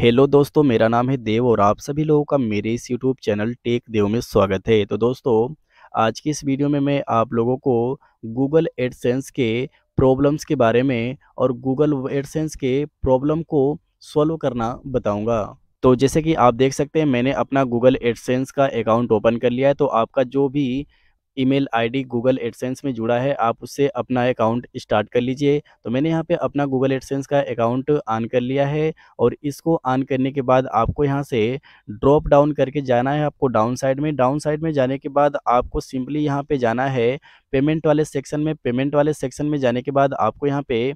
hello दोस्तों मेरा नाम है देव और आप सभी लोगों का मेरे इस यूट्यूब चैनल टेक देव में स्वागत है तो दोस्तों आज की इस वीडियो में मैं आप लोगों को गूगल एडसेंस के प्रॉब्लम्स के बारे में और गूगल एडसेंस के प्रॉब्लम को सॉल्व करना बताऊंगा तो जैसे कि आप देख सकते हैं मैंने अपना गूगल एडसेंस का अकाउंट ओपन कर लिया है तो आपका जो भी ईमेल आईडी गूगल एडसेंस में जुड़ा है आप उससे अपना अकाउंट स्टार्ट कर लीजिए तो मैंने यहाँ पे अपना गूगल एडसेंस का अकाउंट ऑन कर लिया है और इसको ऑन करने के बाद आपको यहाँ से ड्रॉप डाउन करके जाना है आपको डाउन साइड में डाउन साइड में जाने के बाद आपको सिंपली यहाँ पर जाना है पेमेंट वाले सेक्शन में पेमेंट वाले सेक्शन में जाने के बाद आपको यहाँ पर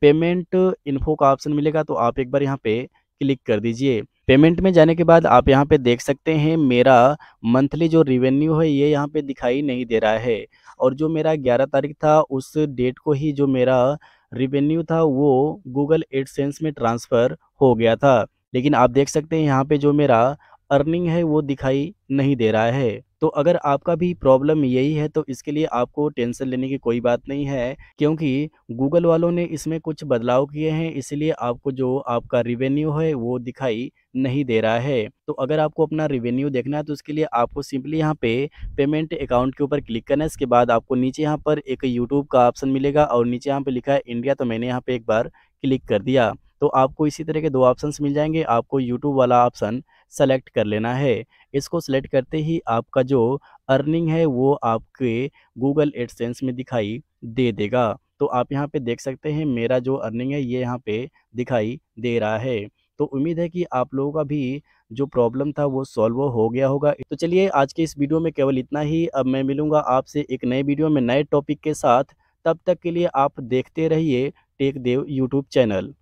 पेमेंट इन्फो का ऑप्शन मिलेगा तो आप एक बार यहाँ पर क्लिक कर दीजिए पेमेंट में जाने के बाद आप यहाँ पे देख सकते हैं मेरा मंथली जो रिवेन्यू है ये यहाँ पे दिखाई नहीं दे रहा है और जो मेरा 11 तारीख था उस डेट को ही जो मेरा रिवेन्यू था वो गूगल एडसेंस में ट्रांसफ़र हो गया था लेकिन आप देख सकते हैं यहाँ पे जो मेरा अर्निंग है वो दिखाई नहीं दे रहा है तो अगर आपका भी प्रॉब्लम यही है तो इसके लिए आपको टेंशन लेने की कोई बात नहीं है क्योंकि गूगल वालों ने इसमें कुछ बदलाव किए हैं इसलिए आपको जो आपका रिवेन्यू है वो दिखाई नहीं दे रहा है तो अगर आपको अपना रिवेन्यू देखना है तो उसके लिए आपको सिंपली यहाँ पे पेमेंट अकाउंट के ऊपर क्लिक करना है इसके बाद आपको नीचे यहाँ पर एक यूट्यूब का ऑप्शन मिलेगा और नीचे यहाँ पर लिखा है इंडिया तो मैंने यहाँ पर एक बार क्लिक कर दिया तो आपको इसी तरह के दो ऑप्शन मिल जाएंगे आपको यूट्यूब वाला ऑप्शन सेलेक्ट कर लेना है इसको सेलेक्ट करते ही आपका जो अर्निंग है वो आपके गूगल एडसेंस में दिखाई दे देगा तो आप यहाँ पे देख सकते हैं मेरा जो अर्निंग है ये यहाँ पे दिखाई दे रहा है तो उम्मीद है कि आप लोगों का भी जो प्रॉब्लम था वो सॉल्व हो गया होगा तो चलिए आज के इस वीडियो में केवल इतना ही अब मैं मिलूँगा आपसे एक नए वीडियो में नए टॉपिक के साथ तब तक के लिए आप देखते रहिए टेक देव यूट्यूब चैनल